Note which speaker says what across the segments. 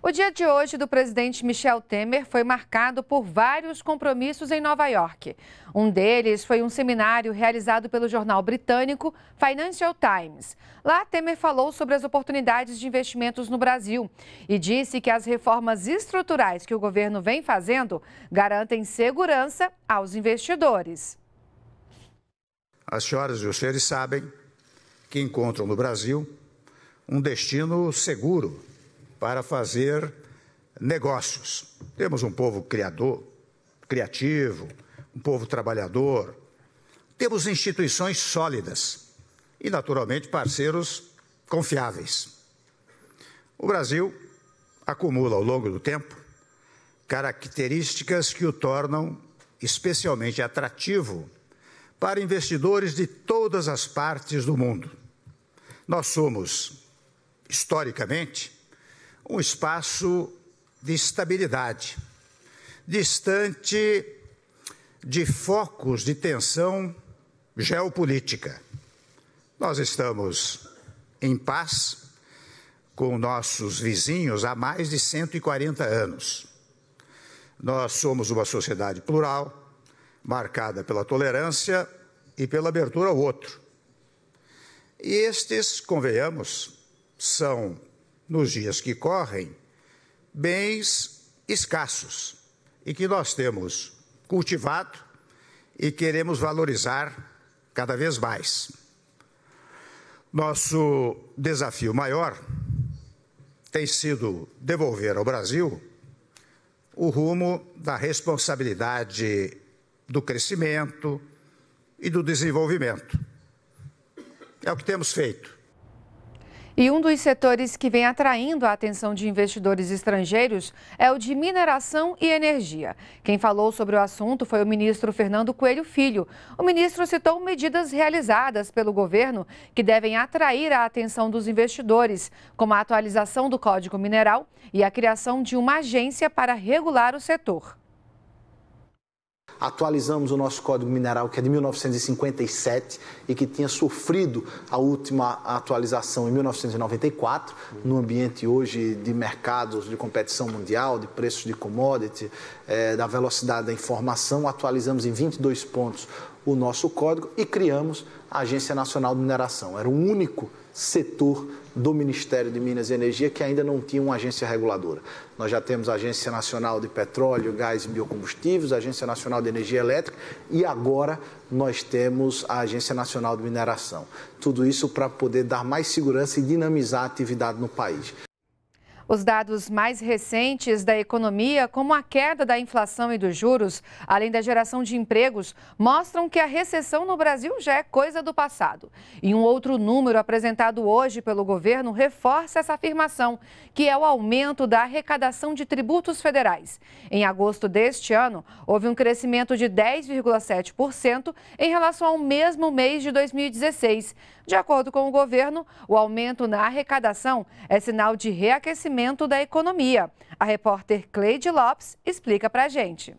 Speaker 1: O dia de hoje do presidente Michel Temer foi marcado por vários compromissos em Nova York. Um deles foi um seminário realizado pelo jornal britânico Financial Times. Lá, Temer falou sobre as oportunidades de investimentos no Brasil e disse que as reformas estruturais que o governo vem fazendo garantem segurança aos investidores.
Speaker 2: As senhoras e os senhores sabem que encontram no Brasil um destino seguro para fazer negócios. Temos um povo criador, criativo, um povo trabalhador. Temos instituições sólidas e, naturalmente, parceiros confiáveis. O Brasil acumula ao longo do tempo características que o tornam especialmente atrativo para investidores de todas as partes do mundo. Nós somos, historicamente, um espaço de estabilidade, distante de focos de tensão geopolítica. Nós estamos em paz com nossos vizinhos há mais de 140 anos. Nós somos uma sociedade plural, marcada pela tolerância e pela abertura ao outro. E estes, convenhamos, são nos dias que correm, bens escassos e que nós temos cultivado e queremos valorizar cada vez mais. Nosso desafio maior tem sido devolver ao Brasil o rumo da responsabilidade do crescimento e do desenvolvimento. É o que temos feito.
Speaker 1: E um dos setores que vem atraindo a atenção de investidores estrangeiros é o de mineração e energia. Quem falou sobre o assunto foi o ministro Fernando Coelho Filho. O ministro citou medidas realizadas pelo governo que devem atrair a atenção dos investidores, como a atualização do Código Mineral e a criação de uma agência para regular o setor
Speaker 2: atualizamos o nosso Código Mineral, que é de 1957 e que tinha sofrido a última atualização em 1994, no ambiente hoje de mercados de competição mundial, de preços de commodity, eh, da velocidade da informação, atualizamos em 22 pontos o nosso código e criamos a Agência Nacional de Mineração. Era o único setor do Ministério de Minas e Energia que ainda não tinha uma agência reguladora. Nós já temos a Agência Nacional de Petróleo, Gás e Biocombustíveis, a Agência Nacional de Energia Elétrica e agora nós temos a Agência Nacional de Mineração. Tudo isso para poder dar mais segurança e dinamizar a atividade no país.
Speaker 1: Os dados mais recentes da economia, como a queda da inflação e dos juros, além da geração de empregos, mostram que a recessão no Brasil já é coisa do passado. E um outro número apresentado hoje pelo governo reforça essa afirmação, que é o aumento da arrecadação de tributos federais. Em agosto deste ano, houve um crescimento de 10,7% em relação ao mesmo mês de 2016. De acordo com o governo, o aumento na arrecadação é sinal de reaquecimento crescimento da economia. A repórter Cleide Lopes explica para a gente.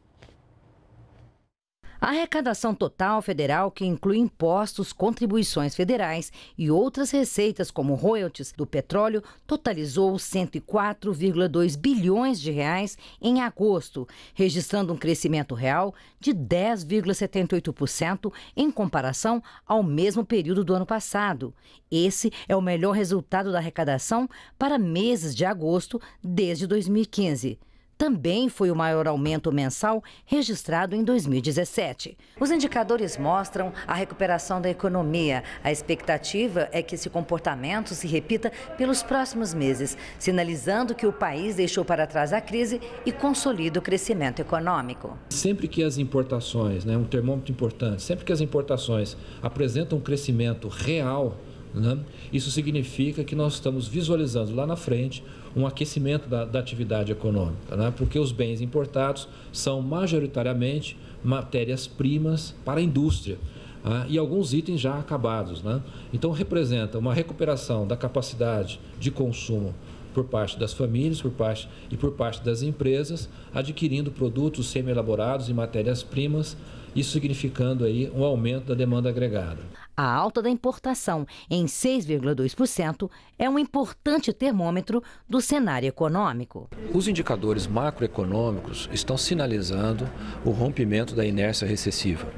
Speaker 3: A arrecadação total federal, que inclui impostos, contribuições federais e outras receitas como royalties do petróleo, totalizou 104,2 bilhões de reais em agosto, registrando um crescimento real de 10,78% em comparação ao mesmo período do ano passado. Esse é o melhor resultado da arrecadação para meses de agosto desde 2015 também foi o maior aumento mensal registrado em 2017. Os indicadores mostram a recuperação da economia. A expectativa é que esse comportamento se repita pelos próximos meses, sinalizando que o país deixou para trás a crise e consolida o crescimento econômico.
Speaker 4: Sempre que as importações, né, um termômetro importante, sempre que as importações apresentam um crescimento real, né? Isso significa que nós estamos visualizando lá na frente um aquecimento da, da atividade econômica, né? porque os bens importados são majoritariamente matérias-primas para a indústria. Né? e alguns itens já acabados. Né? Então, representa uma recuperação da capacidade de consumo por parte das famílias por parte, e por parte das empresas, adquirindo produtos semi-elaborados e matérias-primas, isso significando aí um aumento da demanda agregada.
Speaker 3: A alta da importação, em 6,2%, é um importante termômetro do cenário econômico.
Speaker 4: Os indicadores macroeconômicos estão sinalizando o rompimento da inércia recessiva.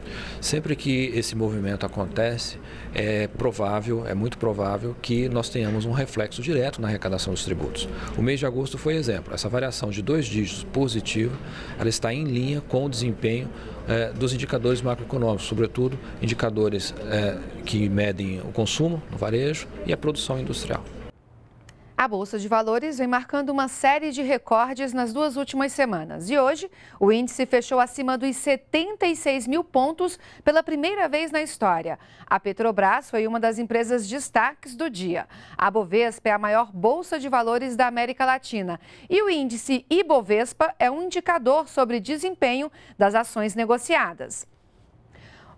Speaker 4: Sempre que esse movimento acontece, é provável, é muito provável que nós tenhamos um reflexo direto na arrecadação dos tributos. O mês de agosto foi exemplo. Essa variação de dois dígitos positiva, ela está em linha com o desempenho é, dos indicadores macroeconômicos, sobretudo indicadores é, que medem o consumo no varejo e a produção industrial.
Speaker 1: A Bolsa de Valores vem marcando uma série de recordes nas duas últimas semanas. E hoje, o índice fechou acima dos 76 mil pontos pela primeira vez na história. A Petrobras foi uma das empresas destaques do dia. A Bovespa é a maior bolsa de valores da América Latina. E o índice Ibovespa é um indicador sobre desempenho das ações negociadas.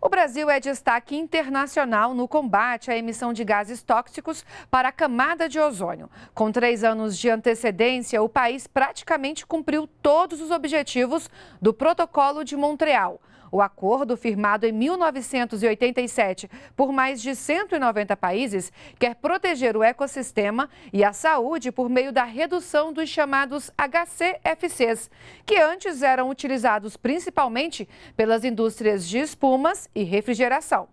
Speaker 1: O Brasil é destaque internacional no combate à emissão de gases tóxicos para a camada de ozônio. Com três anos de antecedência, o país praticamente cumpriu todos os objetivos do Protocolo de Montreal. O acordo, firmado em 1987 por mais de 190 países, quer proteger o ecossistema e a saúde por meio da redução dos chamados HCFCs, que antes eram utilizados principalmente pelas indústrias de espumas e refrigeração.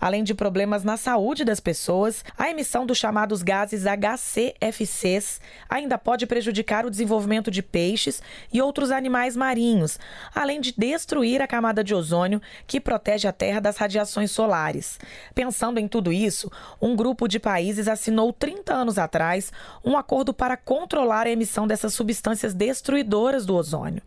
Speaker 5: Além de problemas na saúde das pessoas, a emissão dos chamados gases HCFCs ainda pode prejudicar o desenvolvimento de peixes e outros animais marinhos, além de destruir a camada de ozônio que protege a Terra das radiações solares. Pensando em tudo isso, um grupo de países assinou 30 anos atrás um acordo para controlar a emissão dessas substâncias destruidoras do ozônio.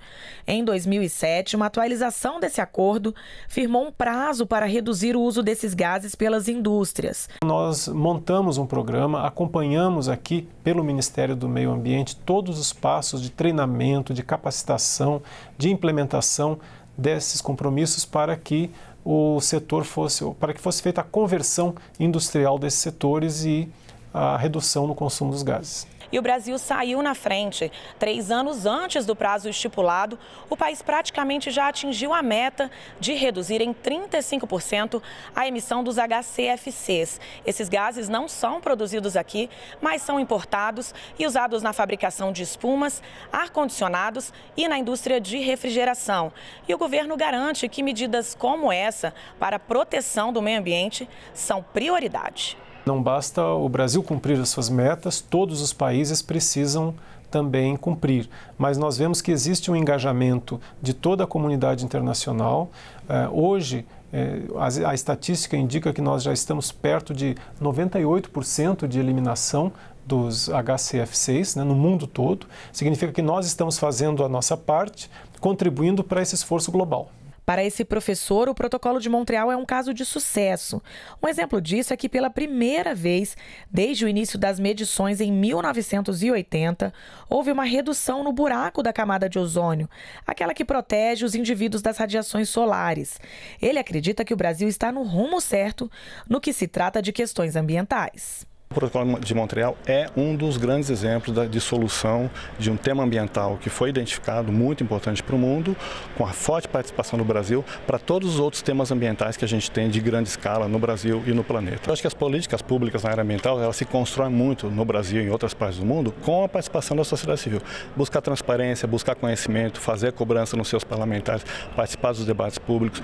Speaker 5: Em 2007, uma atualização desse acordo firmou um prazo para reduzir o uso desses gases pelas indústrias.
Speaker 1: Nós montamos um programa, acompanhamos aqui pelo Ministério do Meio Ambiente todos os passos de treinamento, de capacitação, de implementação desses compromissos para que o setor fosse, para que fosse feita a conversão industrial desses setores e a redução no consumo dos gases
Speaker 5: e o Brasil saiu na frente. Três anos antes do prazo estipulado, o país praticamente já atingiu a meta de reduzir em 35% a emissão dos HCFCs. Esses gases não são produzidos aqui, mas são importados e usados na fabricação de espumas, ar-condicionados e na indústria de refrigeração. E o governo garante que medidas como essa para proteção do meio ambiente são prioridade.
Speaker 1: Não basta o Brasil cumprir as suas metas, todos os países precisam também cumprir. Mas nós vemos que existe um engajamento de toda a comunidade internacional. É, hoje, é, a estatística indica que nós já estamos perto de 98% de eliminação dos HCF6 né, no mundo todo. Significa que nós estamos fazendo a nossa parte, contribuindo para esse esforço global.
Speaker 5: Para esse professor, o Protocolo de Montreal é um caso de sucesso. Um
Speaker 1: exemplo disso
Speaker 5: é que, pela primeira vez desde o início das medições em 1980, houve uma redução no buraco da camada de ozônio, aquela que protege os indivíduos das radiações solares. Ele acredita que o Brasil está no rumo certo no que se trata de questões ambientais.
Speaker 4: O Protocolo de Montreal é um dos grandes exemplos de solução de um tema ambiental que foi identificado muito importante para o mundo, com a forte participação do Brasil, para todos os outros temas ambientais que a gente tem de grande escala no Brasil e no planeta. Eu acho que as políticas públicas na área ambiental elas se constroem muito no Brasil e em outras partes do mundo com a participação da sociedade civil. Buscar transparência, buscar conhecimento, fazer cobrança nos seus parlamentares, participar dos debates públicos.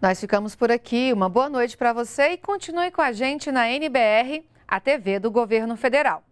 Speaker 1: Nós ficamos por aqui. Uma boa noite para você e continue com a gente na NBR, a TV do Governo Federal.